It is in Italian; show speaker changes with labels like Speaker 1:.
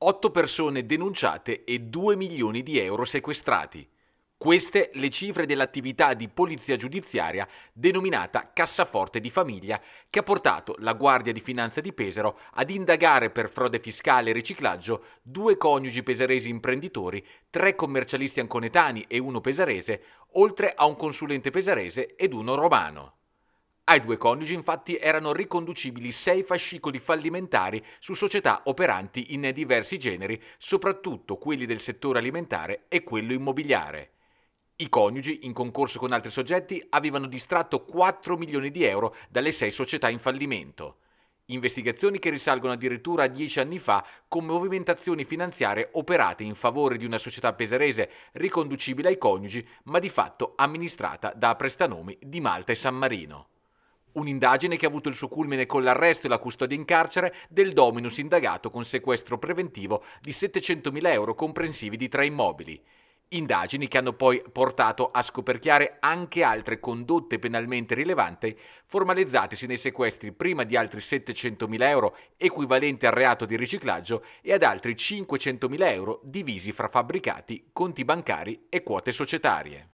Speaker 1: 8 persone denunciate e 2 milioni di euro sequestrati. Queste le cifre dell'attività di polizia giudiziaria denominata Cassaforte di Famiglia, che ha portato la Guardia di Finanza di Pesaro ad indagare per frode fiscale e riciclaggio due coniugi pesaresi imprenditori, tre commercialisti anconetani e uno pesarese, oltre a un consulente pesarese ed uno romano. Ai due coniugi infatti erano riconducibili sei fascicoli fallimentari su società operanti in diversi generi, soprattutto quelli del settore alimentare e quello immobiliare. I coniugi, in concorso con altri soggetti, avevano distratto 4 milioni di euro dalle sei società in fallimento. Investigazioni che risalgono addirittura a dieci anni fa con movimentazioni finanziarie operate in favore di una società pesarese riconducibile ai coniugi, ma di fatto amministrata da prestanomi di Malta e San Marino. Un'indagine che ha avuto il suo culmine con l'arresto e la custodia in carcere del Dominus indagato con sequestro preventivo di 700.000 euro comprensivi di tre immobili. Indagini che hanno poi portato a scoperchiare anche altre condotte penalmente rilevanti, formalizzatesi nei sequestri prima di altri 700.000 euro equivalente al reato di riciclaggio e ad altri 500.000 euro divisi fra fabbricati, conti bancari e quote societarie.